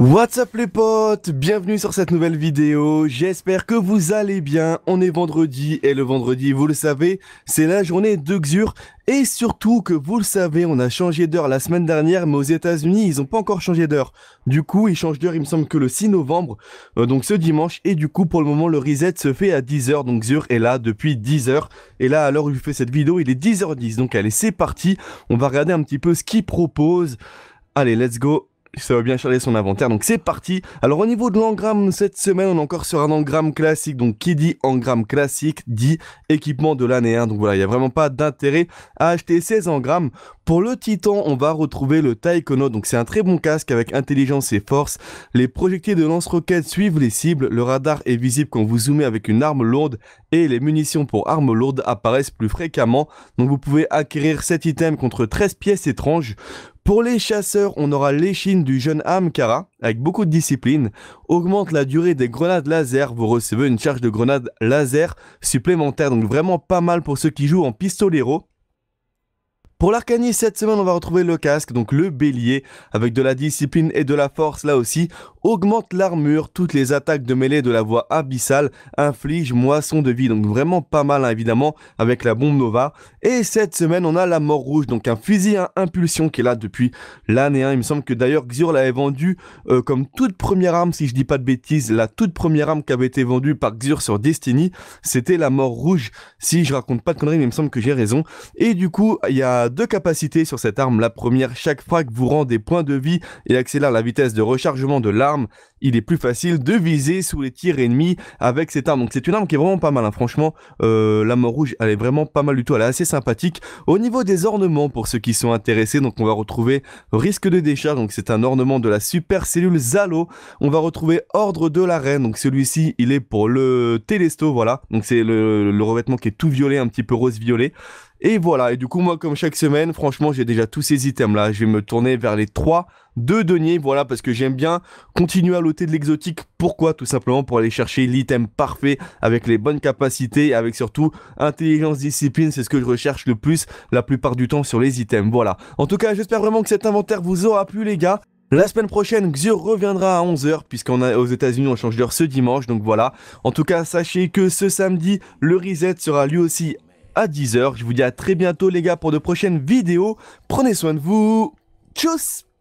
What's up les potes Bienvenue sur cette nouvelle vidéo, j'espère que vous allez bien, on est vendredi et le vendredi vous le savez, c'est la journée de Xur et surtout que vous le savez, on a changé d'heure la semaine dernière mais aux états unis ils n'ont pas encore changé d'heure. Du coup ils changent d'heure il me semble que le 6 novembre, euh, donc ce dimanche et du coup pour le moment le reset se fait à 10h donc Xur est là depuis 10h et là alors, l'heure où cette vidéo il est 10h10 donc allez c'est parti, on va regarder un petit peu ce qu'il propose, Allez let's go ça va bien charger son inventaire. Donc c'est parti. Alors au niveau de l'engramme, cette semaine, on est encore sur un engramme classique. Donc qui dit engramme classique dit équipement de l'année 1. Donc voilà, il n'y a vraiment pas d'intérêt à acheter ces engrammes. Pour le Titan, on va retrouver le Taikono. Donc c'est un très bon casque avec intelligence et force. Les projectiles de lance-roquettes suivent les cibles. Le radar est visible quand vous zoomez avec une arme lourde et les munitions pour armes lourdes apparaissent plus fréquemment. Donc vous pouvez acquérir cet item contre 13 pièces étranges. Pour les chasseurs, on aura l'échine du jeune Amkara avec beaucoup de discipline, augmente la durée des grenades laser, vous recevez une charge de grenades laser supplémentaire, donc vraiment pas mal pour ceux qui jouent en pistolero. Pour l'arcanier, cette semaine, on va retrouver le casque, donc le bélier, avec de la discipline et de la force là aussi augmente l'armure, toutes les attaques de mêlée de la voie abyssale infligent moisson de vie, donc vraiment pas mal hein, évidemment avec la bombe Nova. Et cette semaine on a la mort rouge, donc un fusil à impulsion qui est là depuis l'année 1. Hein. Il me semble que d'ailleurs Xur l'avait vendu euh, comme toute première arme, si je dis pas de bêtises, la toute première arme qui avait été vendue par Xur sur Destiny, c'était la mort rouge. Si je raconte pas de conneries, mais il me semble que j'ai raison. Et du coup, il y a deux capacités sur cette arme. La première, chaque frac vous rend des points de vie et accélère la vitesse de rechargement de l'arme il est plus facile de viser sous les tirs ennemis avec cette arme. Donc c'est une arme qui est vraiment pas mal, hein. franchement, euh, la mort rouge, elle est vraiment pas mal du tout, elle est assez sympathique. Au niveau des ornements, pour ceux qui sont intéressés, donc on va retrouver risque de décharge, donc c'est un ornement de la super cellule Zalo. On va retrouver ordre de la reine, donc celui-ci, il est pour le Télesto, voilà, donc c'est le, le revêtement qui est tout violet, un petit peu rose-violet. Et voilà, et du coup moi comme chaque semaine, franchement j'ai déjà tous ces items là, je vais me tourner vers les 3 deux deniers, voilà, parce que j'aime bien continuer à loter de l'exotique. Pourquoi Tout simplement pour aller chercher l'item parfait avec les bonnes capacités, avec surtout intelligence, discipline, c'est ce que je recherche le plus la plupart du temps sur les items, voilà. En tout cas, j'espère vraiment que cet inventaire vous aura plu les gars. La semaine prochaine, Xur reviendra à 11h, puisqu'on a aux États-Unis, on change d'heure ce dimanche, donc voilà. En tout cas, sachez que ce samedi, le reset sera lui aussi à 10h. Je vous dis à très bientôt les gars pour de prochaines vidéos. Prenez soin de vous. Tchuss